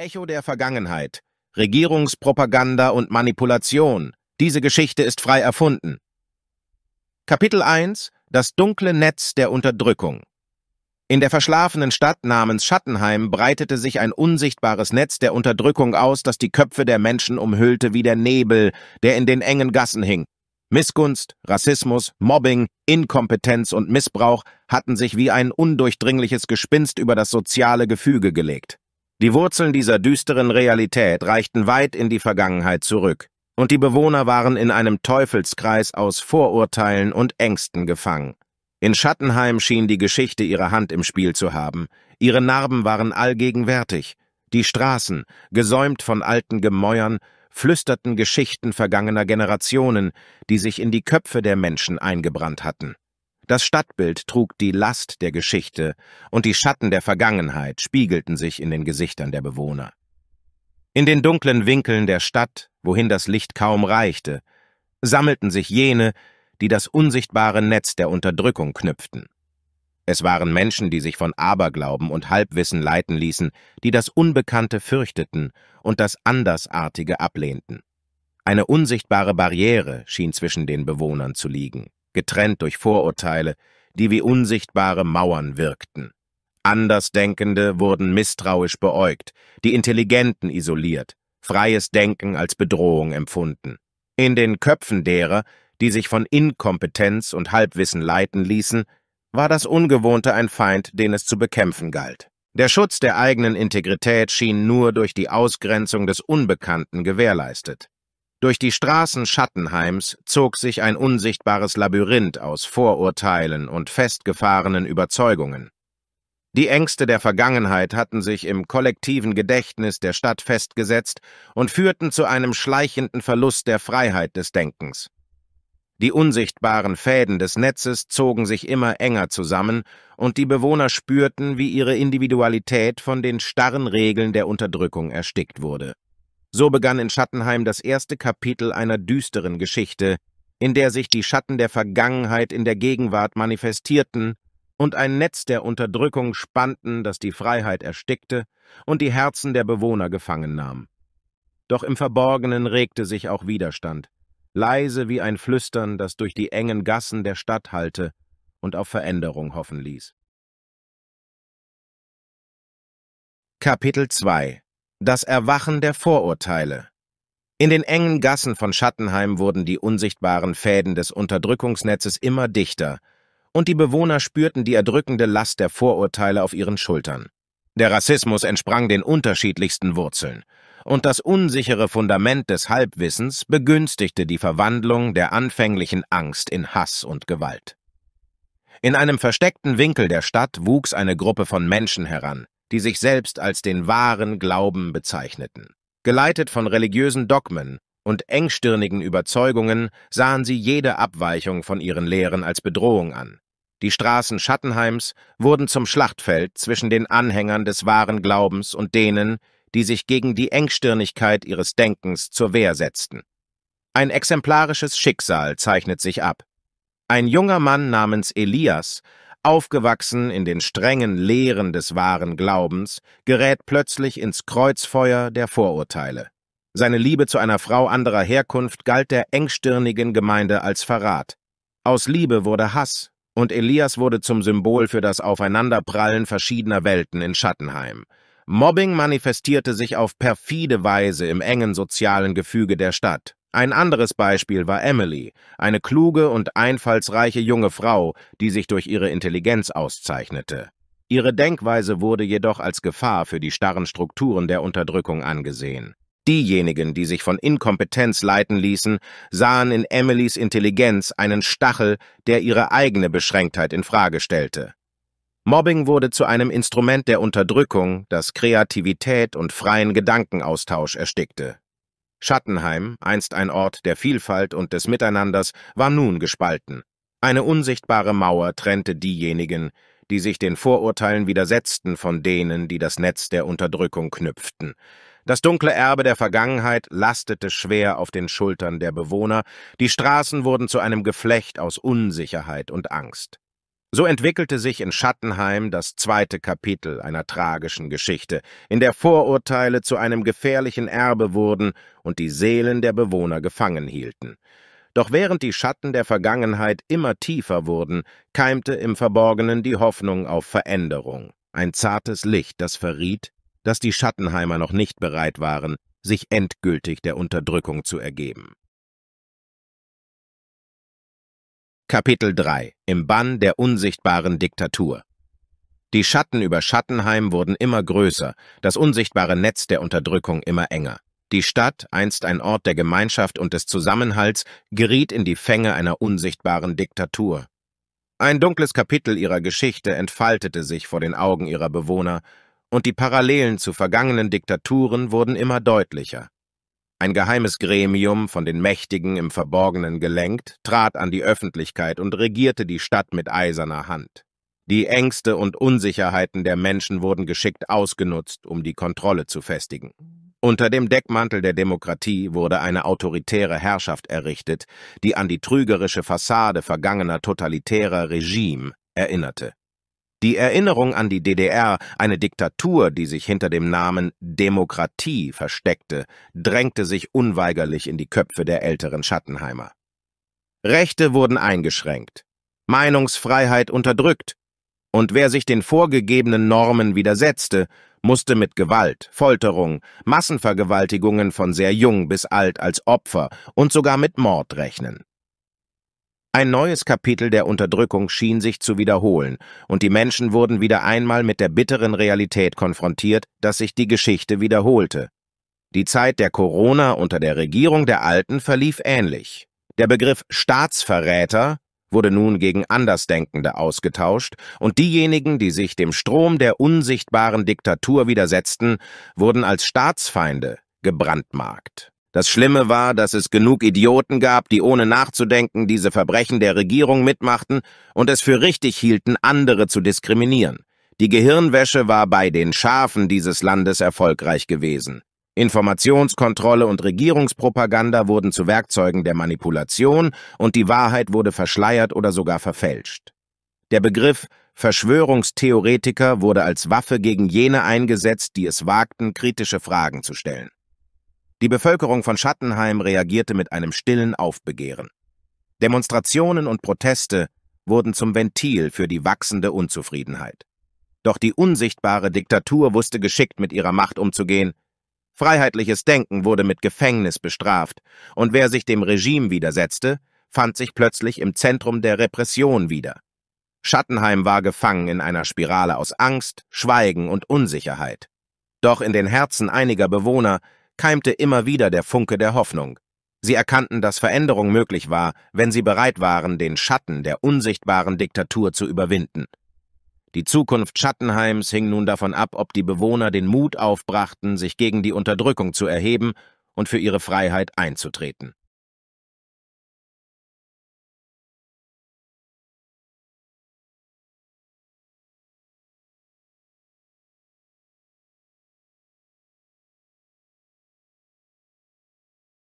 Echo der Vergangenheit. Regierungspropaganda und Manipulation. Diese Geschichte ist frei erfunden. Kapitel 1 Das dunkle Netz der Unterdrückung In der verschlafenen Stadt namens Schattenheim breitete sich ein unsichtbares Netz der Unterdrückung aus, das die Köpfe der Menschen umhüllte wie der Nebel, der in den engen Gassen hing. Missgunst, Rassismus, Mobbing, Inkompetenz und Missbrauch hatten sich wie ein undurchdringliches Gespinst über das soziale Gefüge gelegt. Die Wurzeln dieser düsteren Realität reichten weit in die Vergangenheit zurück, und die Bewohner waren in einem Teufelskreis aus Vorurteilen und Ängsten gefangen. In Schattenheim schien die Geschichte ihre Hand im Spiel zu haben, ihre Narben waren allgegenwärtig, die Straßen, gesäumt von alten Gemäuern, flüsterten Geschichten vergangener Generationen, die sich in die Köpfe der Menschen eingebrannt hatten. Das Stadtbild trug die Last der Geschichte, und die Schatten der Vergangenheit spiegelten sich in den Gesichtern der Bewohner. In den dunklen Winkeln der Stadt, wohin das Licht kaum reichte, sammelten sich jene, die das unsichtbare Netz der Unterdrückung knüpften. Es waren Menschen, die sich von Aberglauben und Halbwissen leiten ließen, die das Unbekannte fürchteten und das Andersartige ablehnten. Eine unsichtbare Barriere schien zwischen den Bewohnern zu liegen getrennt durch Vorurteile, die wie unsichtbare Mauern wirkten. Andersdenkende wurden misstrauisch beäugt, die Intelligenten isoliert, freies Denken als Bedrohung empfunden. In den Köpfen derer, die sich von Inkompetenz und Halbwissen leiten ließen, war das Ungewohnte ein Feind, den es zu bekämpfen galt. Der Schutz der eigenen Integrität schien nur durch die Ausgrenzung des Unbekannten gewährleistet. Durch die Straßen Schattenheims zog sich ein unsichtbares Labyrinth aus Vorurteilen und festgefahrenen Überzeugungen. Die Ängste der Vergangenheit hatten sich im kollektiven Gedächtnis der Stadt festgesetzt und führten zu einem schleichenden Verlust der Freiheit des Denkens. Die unsichtbaren Fäden des Netzes zogen sich immer enger zusammen, und die Bewohner spürten, wie ihre Individualität von den starren Regeln der Unterdrückung erstickt wurde. So begann in Schattenheim das erste Kapitel einer düsteren Geschichte, in der sich die Schatten der Vergangenheit in der Gegenwart manifestierten und ein Netz der Unterdrückung spannten, das die Freiheit erstickte und die Herzen der Bewohner gefangen nahm. Doch im Verborgenen regte sich auch Widerstand, leise wie ein Flüstern, das durch die engen Gassen der Stadt hallte und auf Veränderung hoffen ließ. Kapitel 2 das Erwachen der Vorurteile. In den engen Gassen von Schattenheim wurden die unsichtbaren Fäden des Unterdrückungsnetzes immer dichter, und die Bewohner spürten die erdrückende Last der Vorurteile auf ihren Schultern. Der Rassismus entsprang den unterschiedlichsten Wurzeln, und das unsichere Fundament des Halbwissens begünstigte die Verwandlung der anfänglichen Angst in Hass und Gewalt. In einem versteckten Winkel der Stadt wuchs eine Gruppe von Menschen heran, die sich selbst als den wahren Glauben bezeichneten. Geleitet von religiösen Dogmen und engstirnigen Überzeugungen sahen sie jede Abweichung von ihren Lehren als Bedrohung an. Die Straßen Schattenheims wurden zum Schlachtfeld zwischen den Anhängern des wahren Glaubens und denen, die sich gegen die Engstirnigkeit ihres Denkens zur Wehr setzten. Ein exemplarisches Schicksal zeichnet sich ab. Ein junger Mann namens Elias aufgewachsen in den strengen Lehren des wahren Glaubens, gerät plötzlich ins Kreuzfeuer der Vorurteile. Seine Liebe zu einer Frau anderer Herkunft galt der engstirnigen Gemeinde als Verrat. Aus Liebe wurde Hass, und Elias wurde zum Symbol für das Aufeinanderprallen verschiedener Welten in Schattenheim. Mobbing manifestierte sich auf perfide Weise im engen sozialen Gefüge der Stadt. Ein anderes Beispiel war Emily, eine kluge und einfallsreiche junge Frau, die sich durch ihre Intelligenz auszeichnete. Ihre Denkweise wurde jedoch als Gefahr für die starren Strukturen der Unterdrückung angesehen. Diejenigen, die sich von Inkompetenz leiten ließen, sahen in Emilys Intelligenz einen Stachel, der ihre eigene Beschränktheit in Frage stellte. Mobbing wurde zu einem Instrument der Unterdrückung, das Kreativität und freien Gedankenaustausch erstickte. Schattenheim, einst ein Ort der Vielfalt und des Miteinanders, war nun gespalten. Eine unsichtbare Mauer trennte diejenigen, die sich den Vorurteilen widersetzten von denen, die das Netz der Unterdrückung knüpften. Das dunkle Erbe der Vergangenheit lastete schwer auf den Schultern der Bewohner, die Straßen wurden zu einem Geflecht aus Unsicherheit und Angst. So entwickelte sich in Schattenheim das zweite Kapitel einer tragischen Geschichte, in der Vorurteile zu einem gefährlichen Erbe wurden und die Seelen der Bewohner gefangen hielten. Doch während die Schatten der Vergangenheit immer tiefer wurden, keimte im Verborgenen die Hoffnung auf Veränderung, ein zartes Licht, das verriet, dass die Schattenheimer noch nicht bereit waren, sich endgültig der Unterdrückung zu ergeben. Kapitel 3 Im Bann der unsichtbaren Diktatur Die Schatten über Schattenheim wurden immer größer, das unsichtbare Netz der Unterdrückung immer enger. Die Stadt, einst ein Ort der Gemeinschaft und des Zusammenhalts, geriet in die Fänge einer unsichtbaren Diktatur. Ein dunkles Kapitel ihrer Geschichte entfaltete sich vor den Augen ihrer Bewohner, und die Parallelen zu vergangenen Diktaturen wurden immer deutlicher. Ein geheimes Gremium, von den Mächtigen im Verborgenen gelenkt, trat an die Öffentlichkeit und regierte die Stadt mit eiserner Hand. Die Ängste und Unsicherheiten der Menschen wurden geschickt ausgenutzt, um die Kontrolle zu festigen. Unter dem Deckmantel der Demokratie wurde eine autoritäre Herrschaft errichtet, die an die trügerische Fassade vergangener totalitärer Regime erinnerte. Die Erinnerung an die DDR, eine Diktatur, die sich hinter dem Namen Demokratie versteckte, drängte sich unweigerlich in die Köpfe der älteren Schattenheimer. Rechte wurden eingeschränkt, Meinungsfreiheit unterdrückt, und wer sich den vorgegebenen Normen widersetzte, musste mit Gewalt, Folterung, Massenvergewaltigungen von sehr jung bis alt als Opfer und sogar mit Mord rechnen. Ein neues Kapitel der Unterdrückung schien sich zu wiederholen, und die Menschen wurden wieder einmal mit der bitteren Realität konfrontiert, dass sich die Geschichte wiederholte. Die Zeit der Corona unter der Regierung der Alten verlief ähnlich. Der Begriff Staatsverräter wurde nun gegen Andersdenkende ausgetauscht, und diejenigen, die sich dem Strom der unsichtbaren Diktatur widersetzten, wurden als Staatsfeinde gebrandmarkt. Das Schlimme war, dass es genug Idioten gab, die ohne nachzudenken diese Verbrechen der Regierung mitmachten und es für richtig hielten, andere zu diskriminieren. Die Gehirnwäsche war bei den Schafen dieses Landes erfolgreich gewesen. Informationskontrolle und Regierungspropaganda wurden zu Werkzeugen der Manipulation und die Wahrheit wurde verschleiert oder sogar verfälscht. Der Begriff Verschwörungstheoretiker wurde als Waffe gegen jene eingesetzt, die es wagten, kritische Fragen zu stellen. Die Bevölkerung von Schattenheim reagierte mit einem stillen Aufbegehren. Demonstrationen und Proteste wurden zum Ventil für die wachsende Unzufriedenheit. Doch die unsichtbare Diktatur wusste geschickt mit ihrer Macht umzugehen. Freiheitliches Denken wurde mit Gefängnis bestraft, und wer sich dem Regime widersetzte, fand sich plötzlich im Zentrum der Repression wieder. Schattenheim war gefangen in einer Spirale aus Angst, Schweigen und Unsicherheit. Doch in den Herzen einiger Bewohner keimte immer wieder der Funke der Hoffnung. Sie erkannten, dass Veränderung möglich war, wenn sie bereit waren, den Schatten der unsichtbaren Diktatur zu überwinden. Die Zukunft Schattenheims hing nun davon ab, ob die Bewohner den Mut aufbrachten, sich gegen die Unterdrückung zu erheben und für ihre Freiheit einzutreten.